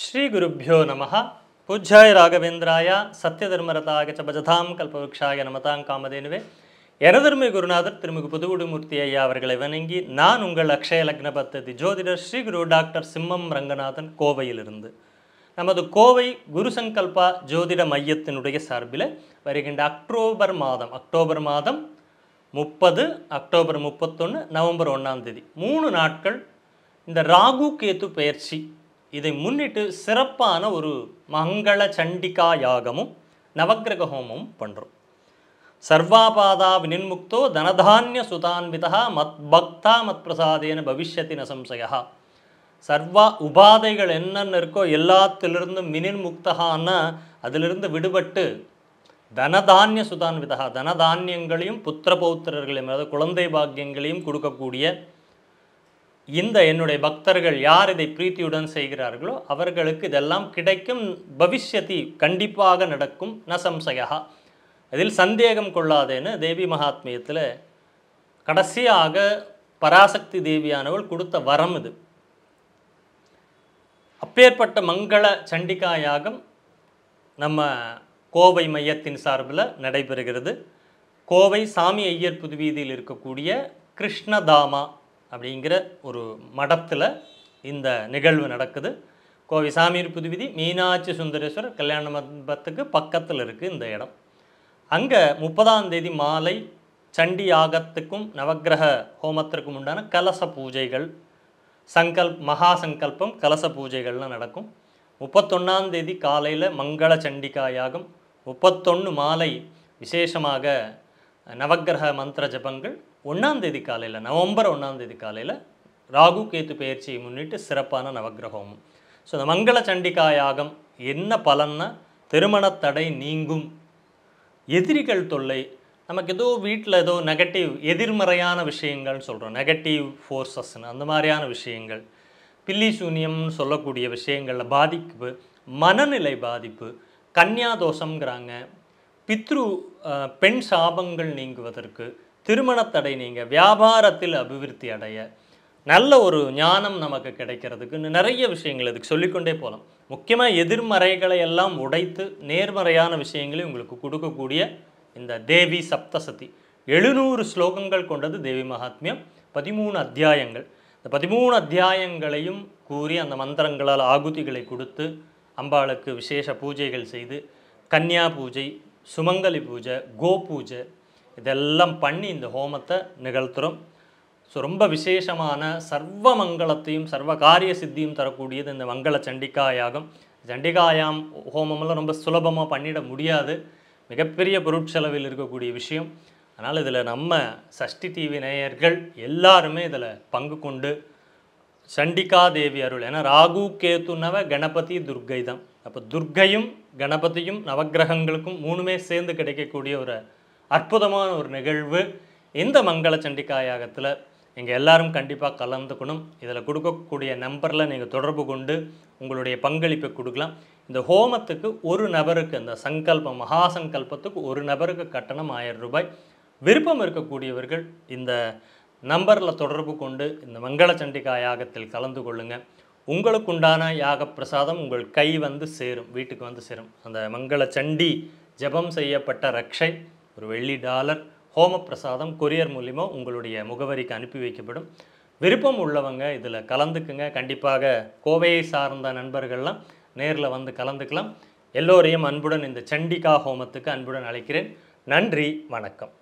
ஸ்ரீ குருப்பியோ நம பூஜ்யாய ராகவேந்திராய சத்யதர்மரதாக சபஜதாம் கல்பவருக்ஷாய நமதாங் காமதேனுவே எனதர்மை குருநாதர் திருமிகு புதுகுடுமூர்த்தி ஐயா அவர்களை வணங்கி நான் உங்கள் அக்ஷய லக்ன பத்ததி ஜோதிடர் ஸ்ரீ குரு டாக்டர் சிம்மம் ரங்கநாதன் கோவையிலிருந்து நமது கோவை குருசங்கல்பா ஜோதிட மையத்தினுடைய சார்பில் வருகின்ற அக்டோபர் மாதம் அக்டோபர் மாதம் முப்பது அக்டோபர் முப்பத்தொன்று நவம்பர் ஒன்றாம் தேதி மூணு நாட்கள் இந்த ராகு கேத்து பயிற்சி இதை முன்னிட்டு சிறப்பான ஒரு மங்கள சண்டிகா யாகமும் நவக்கிரக ஹோமமும் பண்ணுறோம் சர்வாபாதா வினின்முக்தோ தனதானிய சுதான்விதா மத் பக்தா மத் பிரசாதேன பவிஷத்தின அசம்சயா சர்வா உபாதைகள் என்னென்ன இருக்கோ எல்லாத்திலிருந்தும் வினின்முக்தகான்னா அதிலிருந்து விடுபட்டு தனதானிய சுதான்விதா தனதானியங்களையும் புத்திர பௌத்திரர்களையும் அதாவது குழந்தை பாக்கியங்களையும் கொடுக்கக்கூடிய இந்த என்னுடைய பக்தர்கள் யார் இதை பிரீத்தியுடன் செய்கிறார்களோ அவர்களுக்கு இதெல்லாம் கிடைக்கும் பவிஷ்யத்தி கண்டிப்பாக நடக்கும் ந இதில் அதில் சந்தேகம் கொள்ளாதேன்னு தேவி மகாத்மியத்தில் கடைசியாக பராசக்தி தேவியானவள் கொடுத்த வரம் இது அப்பேற்பட்ட மங்கள சண்டிகா யாகம் நம்ம கோவை மையத்தின் சார்பில் நடைபெறுகிறது கோவை சாமி ஐயர் புதுவீதியில் இருக்கக்கூடிய கிருஷ்ணதாமா அப்படிங்கிற ஒரு மடத்தில் இந்த நிகழ்வு நடக்குது கோவை சாமியூர் புதுவிதி மீனாட்சி சுந்தரேஸ்வரர் கல்யாண மண்டபத்துக்கு பக்கத்தில் இருக்குது இந்த இடம் அங்கே முப்பதாம் தேதி மாலை சண்டி யாகத்துக்கும் நவகிரக ஹோமத்திற்கும் உண்டான கலச பூஜைகள் சங்கல் மகா சங்கல்பம் கலச பூஜைகள்லாம் நடக்கும் முப்பத்தொன்னாம் தேதி காலையில் மங்கள சண்டிகா யாகம் முப்பத்தொன்று மாலை விசேஷமாக நவகிரக மந்திர ஜபங்கள் ஒன்றாந்தேதி காலையில் நவம்பர் ஒன்றாந்தேதி காலையில் ராகு கேத்து பயிற்சியை முன்னிட்டு சிறப்பான நவகிரகமும் ஸோ இந்த மங்கள சண்டிகா யாகம் என்ன பலன்னா திருமணத்தடை நீங்கும் எதிரிகள் தொல்லை நமக்கு ஏதோ வீட்டில் ஏதோ நெகட்டிவ் எதிர்மறையான விஷயங்கள்னு சொல்கிறோம் நெகட்டிவ் ஃபோர்ஸஸ்னு அந்த மாதிரியான விஷயங்கள் பில்லி சூன்யம்னு சொல்லக்கூடிய விஷயங்களில் பாதிப்பு மனநிலை பாதிப்பு கன்னியாதோஷங்கிறாங்க பித்ரு பெண் சாபங்கள் நீங்குவதற்கு திருமணத்தடை நீங்கள் வியாபாரத்தில் அபிவிருத்தி அடைய நல்ல ஒரு ஞானம் நமக்கு கிடைக்கிறதுக்கு நிறைய விஷயங்கள் இதுக்கு சொல்லிக்கொண்டே போகலாம் முக்கியமாக எதிர்மறைகளை எல்லாம் உடைத்து நேர்மறையான விஷயங்களையும் உங்களுக்கு கொடுக்கக்கூடிய இந்த தேவி சப்தசதி எழுநூறு ஸ்லோகங்கள் கொண்டது தேவி மகாத்மியம் பதிமூணு அத்தியாயங்கள் இந்த பதிமூணு அத்தியாயங்களையும் கூறி அந்த மந்திரங்களால் ஆகுதிகளை கொடுத்து அம்பாளுக்கு விசேஷ பூஜைகள் செய்து கன்னியா பூஜை சுமங்கலி பூஜை கோ பூஜை இதெல்லாம் பண்ணி இந்த ஹோமத்தை நிகழ்த்துறோம் ஸோ ரொம்ப விசேஷமான சர்வ மங்களத்தையும் சர்வ காரிய சித்தியும் தரக்கூடியது இந்த மங்கள சண்டிகாயாகம் சண்டிகாயாம் ஹோமமெல்லாம் ரொம்ப சுலபமாக பண்ணிட முடியாது மிகப்பெரிய பொருட்செலவில் இருக்கக்கூடிய விஷயம் அதனால் இதில் நம்ம சஷ்டி டிவி நேயர்கள் எல்லாருமே இதில் பங்கு கொண்டு சண்டிகா தேவி அருள் ஏன்னா ராகு நவ கணபதி துர்கை தான் அப்போ துர்கையும் கணபதியும் நவகிரகங்களுக்கும் மூணுமே சேர்ந்து கிடைக்கக்கூடிய ஒரு அற்புதமான ஒரு நிகழ்வு இந்த மங்கள யாகத்தில் எங்கள் எல்லாரும் கண்டிப்பாக கலந்துக்கணும் இதில் கொடுக்கக்கூடிய நம்பரில் நீங்கள் தொடர்பு கொண்டு உங்களுடைய பங்களிப்பை கொடுக்கலாம் இந்த ஹோமத்துக்கு ஒரு நபருக்கு இந்த சங்கல்பம் மகா சங்கல்பத்துக்கு ஒரு நபருக்கு கட்டணம் ஆயிரம் ரூபாய் விருப்பம் இருக்கக்கூடியவர்கள் இந்த நம்பரில் தொடர்பு கொண்டு இந்த மங்கள சண்டிகா யாகத்தில் கலந்து கொள்ளுங்கள் உங்களுக்குண்டான யாக பிரசாதம் உங்கள் கை வந்து சேரும் வீட்டுக்கு வந்து சேரும் அந்த மங்கள சண்டி ஜபம் செய்யப்பட்ட ரக்ஷை ஒரு வெள்ளி டாலர் ஹோம பிரசாதம் கொரியர் மூலிமா உங்களுடைய முகவரிக்கு அனுப்பி வைக்கப்படும் விருப்பம் உள்ளவங்க இதில் கலந்துக்குங்க கண்டிப்பாக கோவையை சார்ந்த நண்பர்கள்லாம் நேரில் வந்து கலந்துக்கலாம் எல்லோரையும் அன்புடன் இந்த சண்டிகா ஹோமத்துக்கு அன்புடன் அழைக்கிறேன் நன்றி வணக்கம்